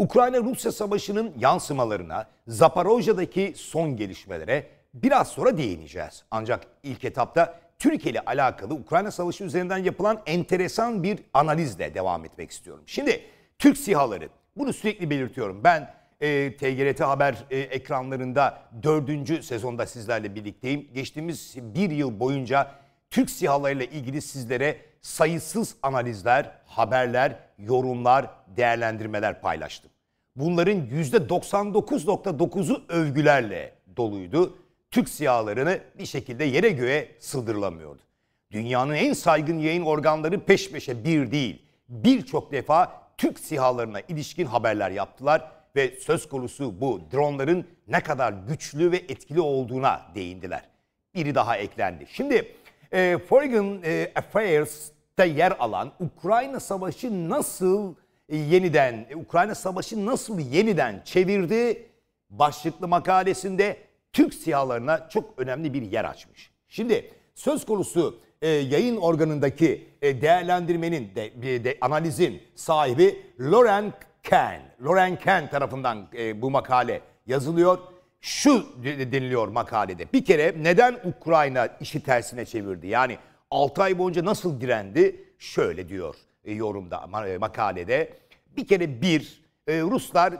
Ukrayna-Rusya savaşının yansımalarına, Zaporojya'daki son gelişmelere biraz sonra değineceğiz. Ancak ilk etapta Türkiye ile alakalı Ukrayna savaşı üzerinden yapılan enteresan bir analizle devam etmek istiyorum. Şimdi Türk sihaları, bunu sürekli belirtiyorum. Ben e, TGRT Haber e, ekranlarında dördüncü sezonda sizlerle birlikteyim. Geçtiğimiz bir yıl boyunca Türk sihalarıyla ilgili sizlere sayısız analizler, haberler, yorumlar, değerlendirmeler paylaştım. Bunların %99.9'u övgülerle doluydu. Türk siyahlarını bir şekilde yere göğe sıldıramıyordu. Dünyanın en saygın yayın organları peş peşe bir değil, birçok defa Türk sihalarına ilişkin haberler yaptılar ve söz konusu bu dronların ne kadar güçlü ve etkili olduğuna değindiler. Biri daha eklendi. Şimdi e, Foreign e, Affairs da yer alan Ukrayna Savaşı nasıl e, yeniden e, Ukrayna Savaşı nasıl yeniden çevirdi başlıklı makalesinde Türk siyahlarına çok önemli bir yer açmış. Şimdi söz konusu e, yayın organındaki e, değerlendirmenin de, de, de analizin sahibi Loren Ken. Loren Ken tarafından e, bu makale yazılıyor. Şu deniliyor makalede. Bir kere neden Ukrayna işi tersine çevirdi? Yani 6 ay boyunca nasıl direndi? Şöyle diyor e, yorumda, e, makalede. Bir kere bir, e, Ruslar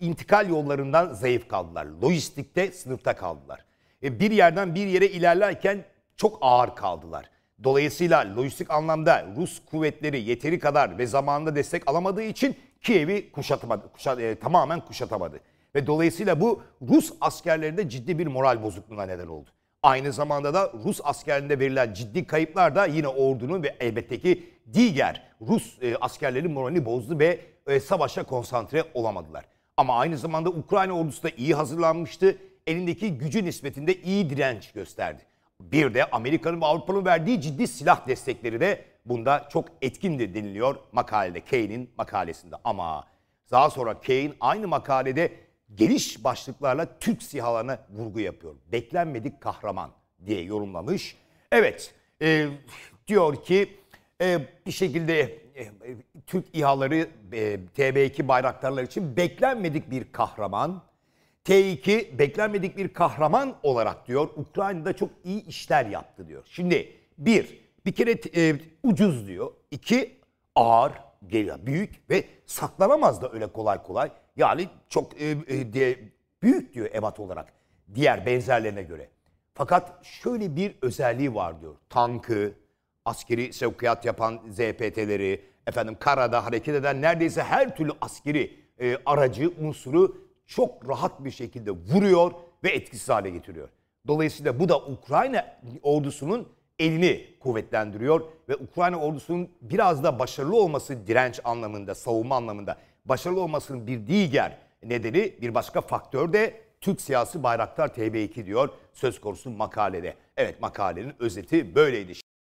intikal yollarından zayıf kaldılar. Lojistikte sınıfta kaldılar. bir yerden bir yere ilerlerken çok ağır kaldılar. Dolayısıyla lojistik anlamda Rus kuvvetleri yeteri kadar ve zamanında destek alamadığı için Kiev'i kuşatamadı, kuşat, e, tamamen kuşatamadı. Ve dolayısıyla bu Rus askerlerinde ciddi bir moral bozukluğuna neden oldu. Aynı zamanda da Rus askerinde verilen ciddi kayıplar da yine ordunun ve elbette ki diğer Rus e, askerlerin moralini bozdu ve e, savaşa konsantre olamadılar. Ama aynı zamanda Ukrayna ordusu da iyi hazırlanmıştı. Elindeki gücü nispetinde iyi direnç gösterdi. Bir de Amerika'nın ve Avrupa'nın verdiği ciddi silah destekleri de bunda çok etkindi deniliyor makalede, Kane'in makalesinde. Ama daha sonra Kane aynı makalede geniş başlıklarla Türk sihalarına vurgu yapıyor. Beklenmedik kahraman diye yorumlamış. Evet e, diyor ki e, bir şekilde e, Türk İHA'ları e, TB2 bayraktarlar için beklenmedik bir kahraman. T2 beklenmedik bir kahraman olarak diyor Ukrayna'da çok iyi işler yaptı diyor. Şimdi bir bir kere e, ucuz diyor. İki ağır geliyor büyük ve saklanamaz da öyle kolay kolay. Yani çok e, e, diye, büyük diyor ebat olarak diğer benzerlerine göre. Fakat şöyle bir özelliği var diyor. Tankı, askeri sevkiyat yapan ZPT'leri, efendim karada hareket eden neredeyse her türlü askeri e, aracı, unsuru çok rahat bir şekilde vuruyor ve etkisiz hale getiriyor. Dolayısıyla bu da Ukrayna ordusunun elini kuvvetlendiriyor ve Ukrayna ordusunun biraz da başarılı olması direnç anlamında, savunma anlamında Başarılı olmasının bir diğer nedeni bir başka faktör de Türk siyasi bayraktar TB2 diyor söz konusu makalede. Evet makalenin özeti böyleydi.